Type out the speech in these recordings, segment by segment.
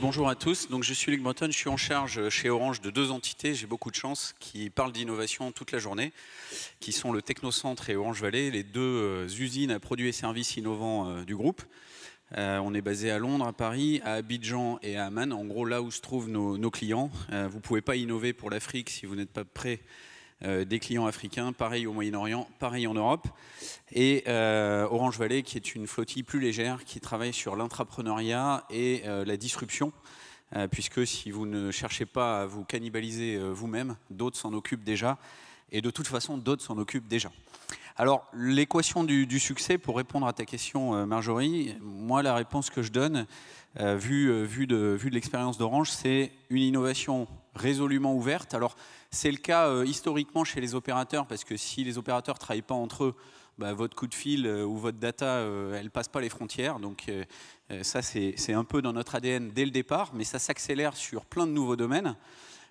Bonjour à tous, donc je suis Luc Breton, je suis en charge chez Orange de deux entités, j'ai beaucoup de chance, qui parlent d'innovation toute la journée, qui sont le Technocentre et Orange Valley, les deux euh, usines à produits et services innovants euh, du groupe. Euh, on est basé à Londres, à Paris, à Abidjan et à Amman, en gros là où se trouvent nos, clients. vous ne pouvez pas innover pour l'Afrique si vous n'êtes pas prêt euh, des clients africains, pareil au Moyen-Orient, pareil en Europe. Et euh, Orange Valley, qui est une flottille plus légère, qui travaille sur l'entrepreneuriat et euh, la disruption puisque si vous ne cherchez pas à vous cannibaliser vous-même, d'autres s'en occupent déjà, et de toute façon, d'autres s'en occupent déjà. Alors, l'équation du, succès, pour répondre à ta question, Marjorie, moi, la réponse que je donne, vu, de, vu de l'expérience d'Orange, c'est une innovation résolument ouverte Alors, c'est le cas euh, historiquement chez les opérateurs, parce que si les opérateurs ne travaillent pas entre eux, bah, votre coup de fil euh, ou votre data, euh, elle passe pas les frontières. Donc, ça, c'est un peu dans notre ADN dès le départ, mais ça s'accélère sur plein de nouveaux domaines.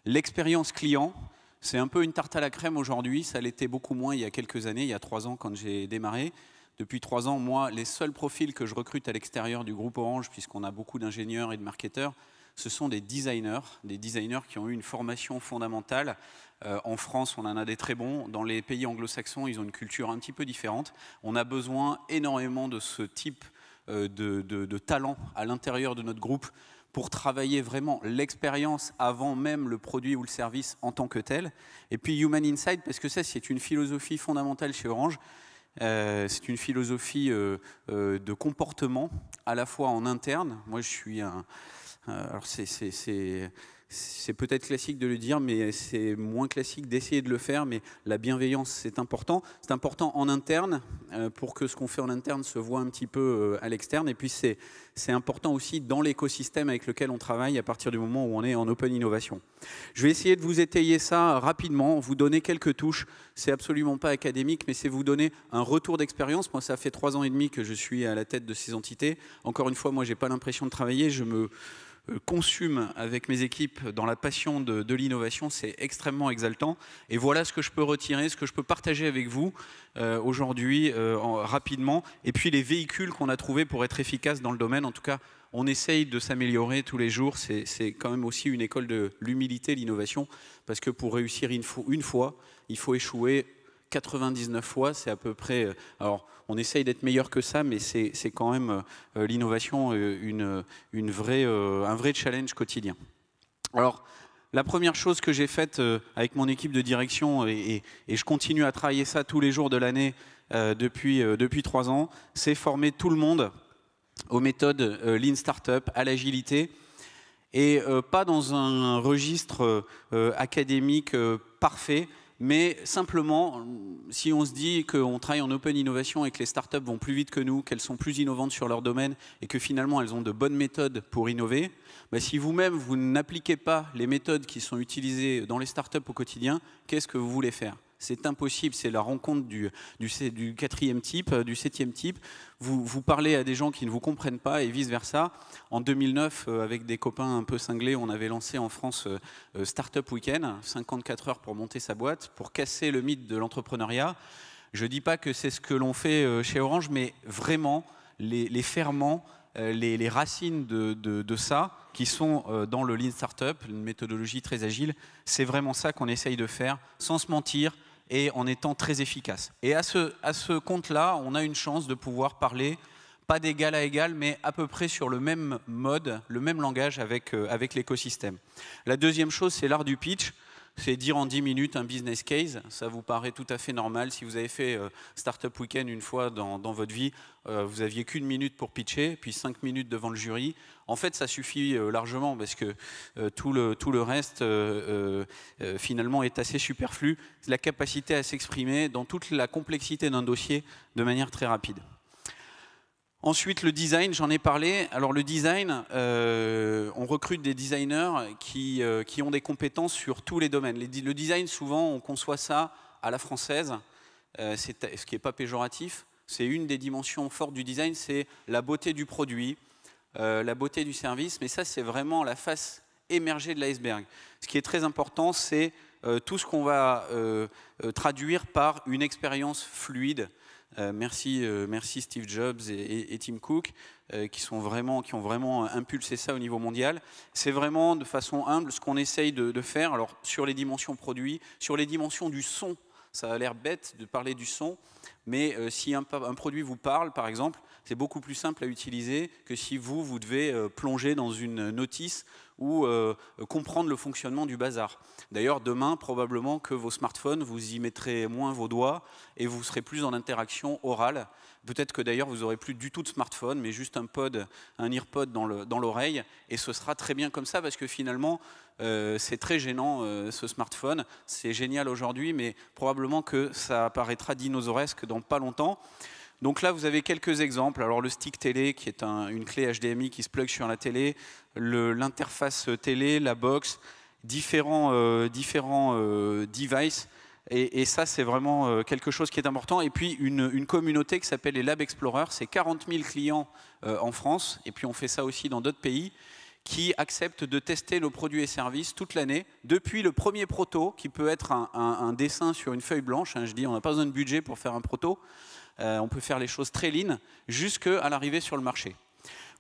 L'expérience client, c'est un peu une tarte à la crème aujourd'hui. Ça l'était beaucoup moins il y a quelques années, il y a trois ans quand j'ai démarré. Depuis trois ans, moi, les seuls profils que je recrute à l'extérieur du groupe Orange, puisqu'on a beaucoup d'ingénieurs et de marketeurs, ce sont des designers, des designers qui ont eu une formation fondamentale. Euh, en France, on en a des très bons. Dans les pays anglo-saxons, ils ont une culture un petit peu différente. On a besoin énormément de ce type euh, de, talent à l'intérieur de notre groupe pour travailler vraiment l'expérience avant même le produit ou le service en tant que tel. Et puis Human Insight, parce que ça, c'est une philosophie fondamentale chez Orange. Euh, c'est une philosophie de comportement, à la fois en interne. Moi, je suis un, euh, alors c'est peut-être classique de le dire, mais c'est moins classique d'essayer de le faire, mais la bienveillance, c'est important. C'est important en interne, euh, pour que ce qu'on fait en interne se voit un petit peu euh, à l'externe, et puis c'est important aussi dans l'écosystème avec lequel on travaille à partir du moment où on est en open innovation. Je vais essayer de vous étayer ça rapidement, vous donner quelques touches. C'est absolument pas académique, mais c'est vous donner un retour d'expérience. Moi, ça fait trois ans et demi que je suis à la tête de ces entités. Encore une fois, moi, j'ai pas l'impression de travailler, je me... Euh, consume avec mes équipes dans la passion de, l'innovation, c'est extrêmement exaltant. Et voilà ce que je peux retirer, ce que je peux partager avec vous euh, aujourd'hui euh, rapidement. Et puis les véhicules qu'on a trouvés pour être efficaces dans le domaine, en tout cas, on essaye de s'améliorer tous les jours. C'est quand même aussi une école de l'humilité, l'innovation, parce que pour réussir une fois, il faut échouer 99 fois, c'est à peu près. Euh, alors, on essaye d'être meilleur que ça, mais c'est quand même euh, l'innovation euh, une, une un vrai challenge quotidien. Alors, la première chose que j'ai faite avec mon équipe de direction, et, je continue à travailler ça tous les jours de l'année depuis, depuis trois ans, c'est former tout le monde aux méthodes Lean Startup, à l'agilité, et pas dans un registre académique parfait, mais simplement, si on se dit qu'on travaille en open innovation et que les startups vont plus vite que nous, qu'elles sont plus innovantes sur leur domaine et que finalement elles ont de bonnes méthodes pour innover, bah, si vous-même vous, vous n'appliquez pas les méthodes qui sont utilisées dans les startups au quotidien, qu'est-ce que vous voulez faire c'est impossible, c'est la rencontre du, du, quatrième type, euh, du septième type. Vous, vous parlez à des gens qui ne vous comprennent pas et vice-versa. En 2009, euh, avec des copains un peu cinglés, on avait lancé en France euh, Startup Weekend, 54 heures pour monter sa boîte, pour casser le mythe de l'entrepreneuriat. Je ne dis pas que c'est ce que l'on fait chez Orange, mais vraiment, les, les ferments, les, racines de, de, ça, qui sont dans le Lean Startup, une méthodologie très agile, c'est vraiment ça qu'on essaye de faire, sans se mentir, et en étant très efficace. Et à ce, compte-là, on a une chance de pouvoir parler pas d'égal à égal, mais à peu près sur le même mode, le même langage avec, euh, avec l'écosystème. La deuxième chose, c'est l'art du pitch c'est dire en 10 minutes un business case. Ça vous paraît tout à fait normal. Si vous avez fait euh, Startup Weekend une fois dans, votre vie, euh, vous aviez qu'une minute pour pitcher, puis 5 minutes devant le jury. En fait, ça suffit euh, largement parce que tout, le, tout le reste, finalement, est assez superflu. La capacité à s'exprimer dans toute la complexité d'un dossier de manière très rapide. Ensuite, le design, j'en ai parlé. Alors le design, euh, on recrute des designers qui, euh, qui, ont des compétences sur tous les domaines. le design, souvent, on conçoit ça à la française, euh, ce qui n'est pas péjoratif. C'est une des dimensions fortes du design, c'est la beauté du produit, la beauté du service, mais ça, c'est vraiment la face émergée de l'iceberg. Ce qui est très important, c'est tout ce qu'on va traduire par une expérience fluide, euh, euh, merci, Steve Jobs et, Tim Cook euh, qui, qui ont vraiment impulsé ça au niveau mondial. C'est vraiment de façon humble ce qu'on essaye de, faire. sur les dimensions produits, sur les dimensions du son, ça a l'air bête de parler du son mais euh, si un, produit vous parle, par exemple, c'est beaucoup plus simple à utiliser que si vous, vous devez euh, plonger dans une notice ou euh, comprendre le fonctionnement du bazar. D'ailleurs, demain, probablement que vos smartphones, vous y mettrez moins vos doigts et vous serez plus en interaction orale. Peut-être que d'ailleurs, vous n'aurez plus du tout de smartphone, mais juste un pod, un earpod dans l'oreille, et ce sera très bien comme ça, parce que finalement, c'est très gênant ce smartphone. C'est génial aujourd'hui, mais probablement que ça apparaîtra dinosauresque dans pas longtemps. Donc là, vous avez quelques exemples. Alors le stick télé, qui est une clé HDMI qui se plug sur la télé, l'interface télé, la box, différents, euh, différents euh, devices. Et, ça, c'est vraiment euh, quelque chose qui est important. Et puis une, une communauté qui s'appelle les Lab Explorers. C'est 40 000 clients en France. Et puis on fait ça aussi dans d'autres pays qui accepte de tester nos produits et services toute l'année, depuis le premier proto, qui peut être un, dessin sur une feuille blanche, hein, je dis on n'a pas besoin de budget pour faire un proto, euh, on peut faire les choses très lean, jusqu'à l'arrivée sur le marché.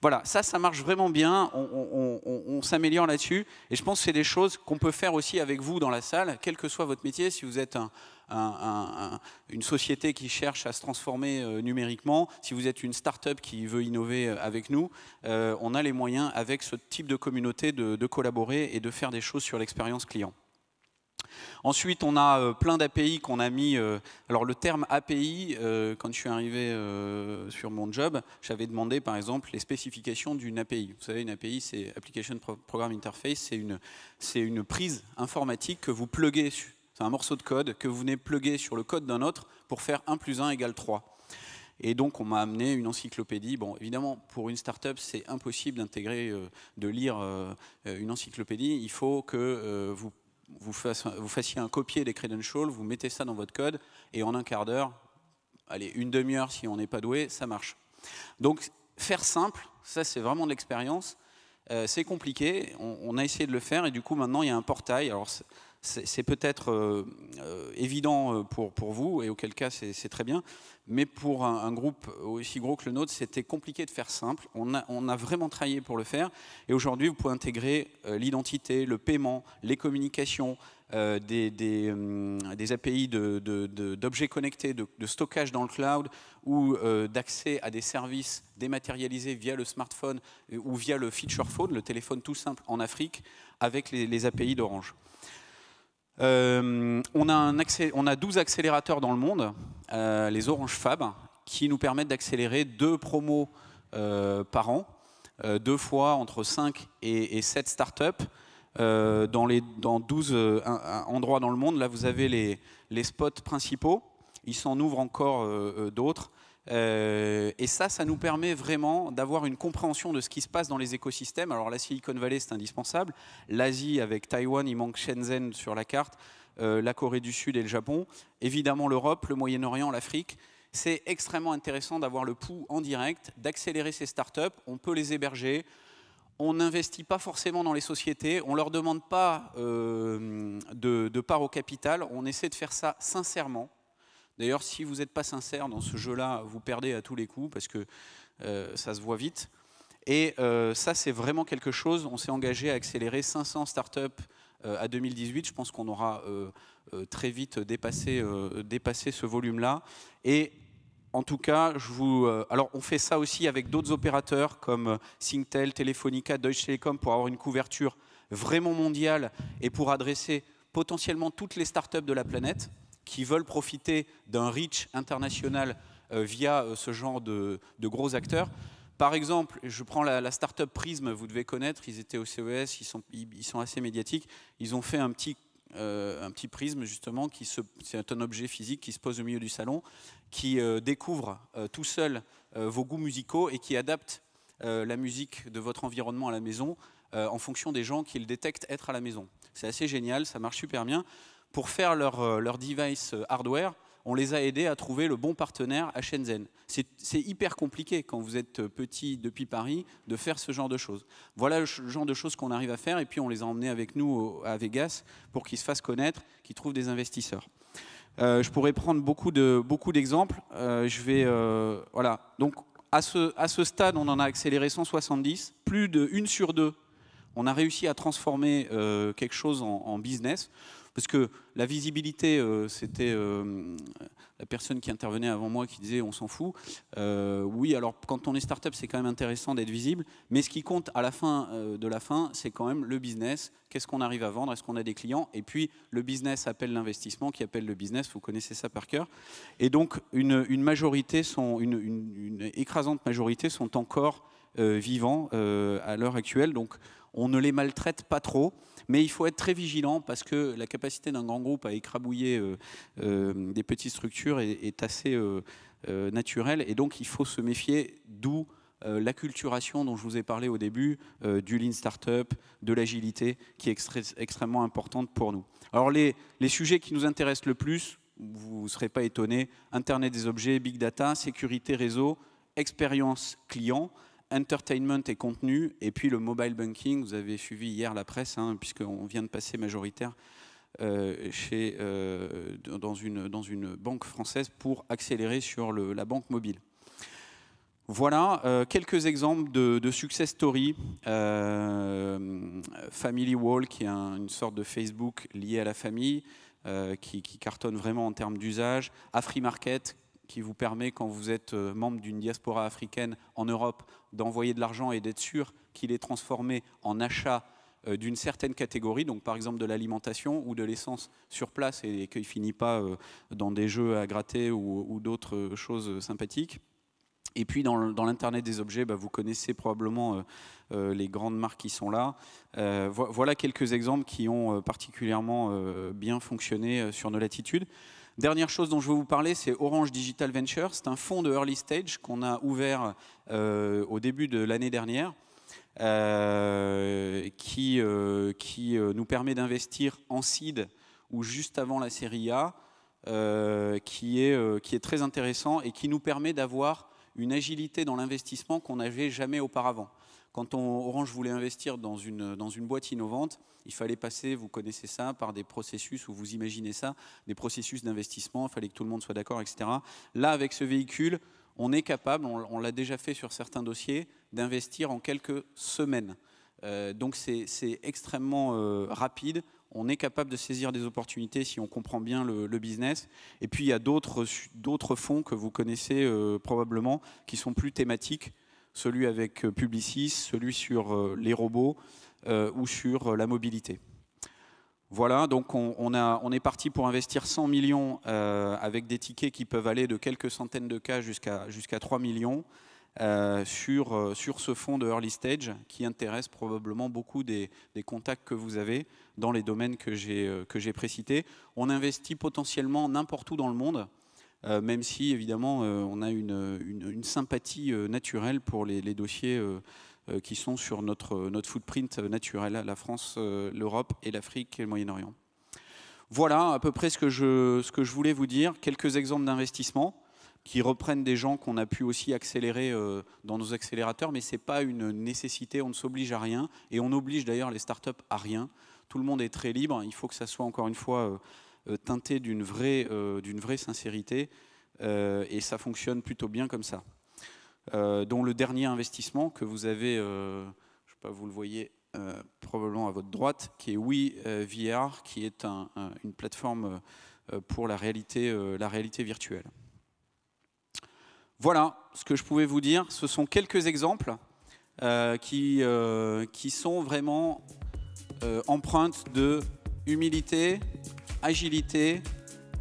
Voilà, ça, ça marche vraiment bien, on, on s'améliore là-dessus, et je pense que c'est des choses qu'on peut faire aussi avec vous dans la salle, quel que soit votre métier, si vous êtes un, une société qui cherche à se transformer euh, numériquement, si vous êtes une start-up qui veut innover euh, avec nous, euh, on a les moyens avec ce type de communauté de, collaborer et de faire des choses sur l'expérience client. Ensuite, on a plein d'API qu'on a mis. alors le terme API, quand je suis arrivé sur mon job, j'avais demandé par exemple les spécifications d'une API. Vous savez, une API, c'est Application Program Interface, c'est une, une prise informatique que vous pluguez c'est un morceau de code que vous venez plugger sur le code d'un autre pour faire 1 plus 1 égale 3. Et donc, on m'a amené une encyclopédie. Bon, évidemment, pour une start-up, c'est impossible d'intégrer, euh, de lire euh, euh, une encyclopédie. Il faut que vous, vous, fassiez, un copier des credentials, vous mettez ça dans votre code, et en un quart d'heure, allez, une demi-heure si on n'est pas doué, ça marche. Donc, faire simple, ça, c'est vraiment de l'expérience. c'est compliqué, on, on, a essayé de le faire, et du coup, maintenant, il y a un portail. Alors, c'est peut-être euh, euh, évident euh, pour, vous, et auquel cas c'est très bien, mais pour un, groupe aussi gros que le nôtre, c'était compliqué de faire simple. On a, vraiment travaillé pour le faire, et aujourd'hui, vous pouvez intégrer l'identité, le paiement, les communications, des, hum, API d'objets de, connectés, de, stockage dans le cloud, ou d'accès à des services dématérialisés via le smartphone ou via le feature phone, le téléphone tout simple en Afrique, avec les API d'Orange. Euh, on, a un on, a 12 accélérateurs dans le monde, euh, les Orange Fab, qui nous permettent d'accélérer deux promos euh, par an, deux fois entre 5 et, sept 7 startups. dans, les, 12 endroits dans le monde, là vous avez les, les spots principaux. Il s'en ouvre encore d'autres. Euh, et ça, ça nous permet vraiment d'avoir une compréhension de ce qui se passe dans les écosystèmes. Alors la Silicon Valley, c'est indispensable. L'Asie avec Taïwan, il manque Shenzhen sur la carte. Euh, la Corée du Sud et le Japon. Évidemment l'Europe, le Moyen-Orient, l'Afrique. C'est extrêmement intéressant d'avoir le pouls en direct, d'accélérer ces startups. On peut les héberger. On n'investit pas forcément dans les sociétés. On ne leur demande pas euh, de part au capital. On essaie de faire ça sincèrement D'ailleurs, si vous n'êtes pas sincère dans ce jeu-là, vous perdez à tous les coups parce que euh, ça se voit vite. Et euh, ça, c'est vraiment quelque chose. On s'est engagé à accélérer 500 startups euh, à 2018. Je pense qu'on aura très vite dépassé, ce volume-là. Et en tout cas, je vous. alors, on fait ça aussi avec d'autres opérateurs comme Singtel, Telefonica, Deutsche Telekom pour avoir une couverture vraiment mondiale et pour adresser potentiellement toutes les startups de la planète qui veulent profiter d'un reach international euh, via euh, ce genre de, gros acteurs. Par exemple, je prends la, la startup Prisme, vous devez connaître, ils étaient au CES, ils sont, ils, sont assez médiatiques, ils ont fait un petit euh, un petit prisme justement qui c'est un objet physique qui se pose au milieu du salon, qui découvre tout seul vos goûts musicaux et qui adapte la musique de votre environnement à la maison en fonction des gens qu'ils détectent être à la maison. C'est assez génial, ça marche super bien pour faire leur, euh, leur device euh, hardware, on les a aidés à trouver le bon partenaire à Shenzhen. C'est hyper compliqué quand vous êtes euh, petit depuis Paris de faire ce genre de choses. Voilà le genre de choses qu'on arrive à faire et puis on les a emmenés avec nous à Vegas pour qu'ils se fassent connaître, qu'ils trouvent des investisseurs. je pourrais prendre beaucoup beaucoup d'exemples. je vais voilà. Donc à ce, à ce stade, on en a accéléré 170, plus de une sur deux. On a réussi à transformer quelque chose en, en business. Parce que la visibilité, euh, c'était euh, la personne qui intervenait avant moi qui disait on s'en fout. Euh, oui, alors quand on est startup, c'est quand même intéressant d'être visible, mais ce qui compte à la fin de la fin, c'est quand même le business. Qu'est-ce qu'on arrive à vendre Est-ce qu'on a des clients Et puis le business appelle l'investissement, qui appelle le business, vous connaissez ça par cœur. Et donc une, majorité, sont, une, une, écrasante majorité sont encore vivants à l'heure actuelle. Donc on ne les maltraite pas trop. Mais il faut être très vigilant parce que la capacité d'un grand groupe à écrabouiller euh, euh, des petites structures est, assez euh, naturelle. Et donc, il faut se méfier d'où l'acculturation dont je vous ai parlé au début, du lean startup, de l'agilité, qui est extrêmement importante pour nous. Alors, les, les sujets qui nous intéressent le plus, vous ne serez pas étonnés, Internet des objets, Big Data, sécurité réseau, expérience client entertainment et contenu, et puis le mobile banking, vous avez suivi hier la presse, hein, puisqu'on vient de passer majoritaire euh, chez, euh, dans, une, dans une banque française pour accélérer sur la banque mobile. Voilà euh, quelques exemples de, de success story. family Wall, qui est une sorte de Facebook lié à la famille, qui, qui cartonne vraiment en termes d'usage. AfriMarket, qui vous permet, quand vous êtes euh, membre d'une diaspora africaine en Europe, d'envoyer de l'argent et d'être sûr qu'il est transformé en achat euh, d'une certaine catégorie, donc par exemple de l'alimentation ou de l'essence sur place et qu'il ne finit pas euh, dans des jeux à gratter ou, d'autres choses sympathiques. Et puis dans l'Internet des objets, bah, vous connaissez probablement les grandes marques qui sont là. voilà quelques exemples qui ont particulièrement bien fonctionné sur nos latitudes. Dernière chose dont je veux vous parler, c'est Orange Digital Ventures. C'est un fonds de early stage qu'on a ouvert euh, au début de l'année dernière. Euh, qui, euh, qui nous permet d'investir en seed ou juste avant la série A, qui, est, qui est très intéressant et qui nous permet d'avoir une agilité dans l'investissement qu'on n'avait jamais auparavant. Quand on, Orange voulait investir dans une, dans une boîte innovante, il fallait passer, vous connaissez ça, par des processus, où vous imaginez ça, des processus d'investissement, il fallait que tout le monde soit d'accord, etc. Là, avec ce véhicule, on est capable, on, l'a déjà fait sur certains dossiers, d'investir en quelques semaines. Euh, donc c'est extrêmement euh, rapide, on est capable de saisir des opportunités si on comprend bien le, business. Et puis il y a d'autres fonds que vous connaissez euh, probablement qui sont plus thématiques celui avec euh, Publicis, celui sur euh, les robots euh, ou sur la mobilité. Voilà, donc on, est parti pour investir 100 millions avec des tickets qui peuvent aller de quelques centaines de cas jusqu'à 3 millions sur, ce fonds de early stage qui intéresse probablement beaucoup des, des contacts que vous avez dans les domaines que j'ai précités. On investit potentiellement n'importe où dans le monde. Euh, même si évidemment euh, on a une, sympathie euh, naturelle pour les, dossiers qui sont sur notre, footprint naturel, hein, la France, l'Europe et l'Afrique et le Moyen-Orient. Voilà à peu près ce que je, ce que je voulais vous dire. Quelques exemples d'investissements qui reprennent des gens qu'on a pu aussi accélérer dans nos accélérateurs, mais ce n'est pas une nécessité, on ne s'oblige à rien, et on oblige d'ailleurs les startups à rien. Tout le monde est très libre, il faut que ça soit encore une fois euh, teinté d'une vraie, euh, vraie, sincérité, euh, et ça fonctionne plutôt bien comme ça. dont le dernier investissement que vous avez, je sais pas, vous le voyez probablement à votre droite, qui est Vr, qui est une plateforme pour la réalité, la réalité virtuelle. Voilà ce que je pouvais vous dire. Ce sont quelques exemples qui, qui sont vraiment empreintes de humilité, agilité,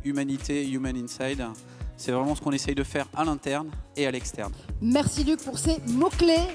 humanité, human inside. C'est vraiment ce qu'on essaye de faire à l'interne et à l'externe. Merci Luc pour ces mots-clés.